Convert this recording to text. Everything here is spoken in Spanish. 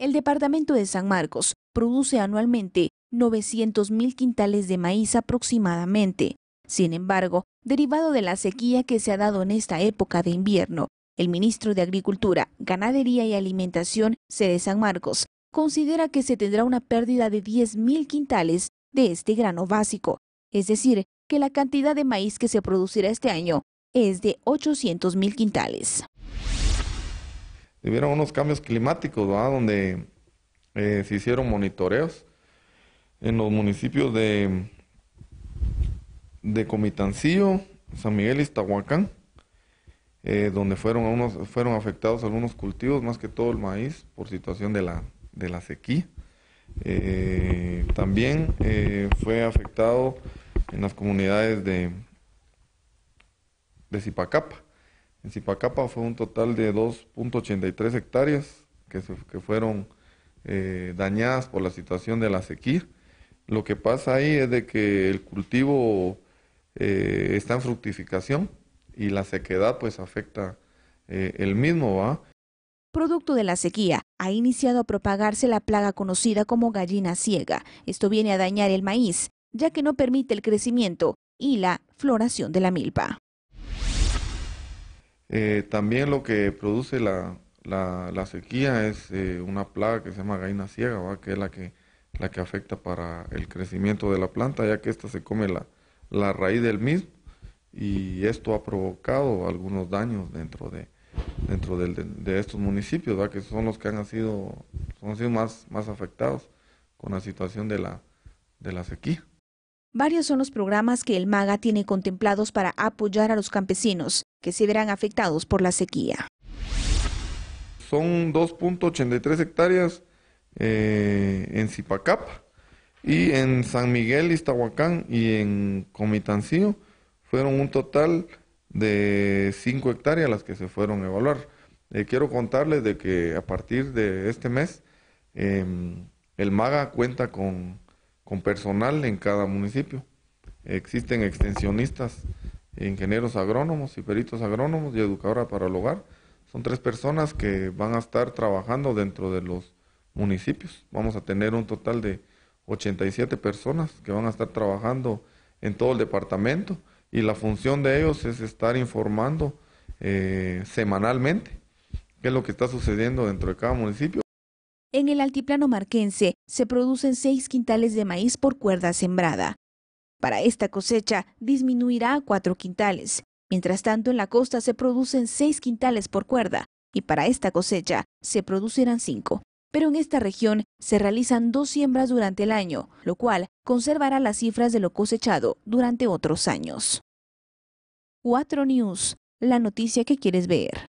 El departamento de San Marcos produce anualmente 900.000 quintales de maíz aproximadamente. Sin embargo, derivado de la sequía que se ha dado en esta época de invierno, el ministro de Agricultura, Ganadería y Alimentación, de San Marcos, considera que se tendrá una pérdida de 10.000 quintales de este grano básico, es decir, que la cantidad de maíz que se producirá este año es de 800.000 quintales hubieron unos cambios climáticos, ¿verdad? donde eh, se hicieron monitoreos en los municipios de, de Comitancillo, San Miguel y Iztahuacán, eh, donde fueron, unos, fueron afectados algunos cultivos, más que todo el maíz, por situación de la, de la sequía. Eh, también fue afectado en las comunidades de, de Zipacapa en Zipacapa fue un total de 2.83 hectáreas que, que fueron eh, dañadas por la situación de la sequía. Lo que pasa ahí es de que el cultivo eh, está en fructificación y la sequedad pues afecta eh, el mismo, ¿va? Producto de la sequía, ha iniciado a propagarse la plaga conocida como gallina ciega. Esto viene a dañar el maíz, ya que no permite el crecimiento y la floración de la milpa. Eh, también lo que produce la, sequía es eh, una plaga que se llama gallina ciega, que es la que, la que afecta para el crecimiento de la planta, ya que esta se come la, raíz del mismo y esto ha provocado algunos daños dentro de dentro estos municipios, que son los que han sido, son más, más afectados con la situación de la sequía. Varios son los programas que el MAGA tiene contemplados para apoyar a los campesinos que se verán afectados por la sequía. Son 2.83 hectáreas eh, en Zipacap y en San Miguel, Iztahuacán y en Comitancillo fueron un total de 5 hectáreas las que se fueron a evaluar. Eh, quiero contarles de que a partir de este mes em, el MAGA cuenta con con personal en cada municipio. Existen extensionistas, ingenieros agrónomos y peritos agrónomos y educadora para el hogar. Son tres personas que van a estar trabajando dentro de los municipios. Vamos a tener un total de 87 personas que van a estar trabajando en todo el departamento y la función de ellos es estar informando eh, semanalmente qué es lo que está sucediendo dentro de cada municipio. En el altiplano marquense se producen seis quintales de maíz por cuerda sembrada. Para esta cosecha disminuirá a cuatro quintales. Mientras tanto, en la costa se producen seis quintales por cuerda y para esta cosecha se producirán cinco. Pero en esta región se realizan dos siembras durante el año, lo cual conservará las cifras de lo cosechado durante otros años. 4 News, la noticia que quieres ver.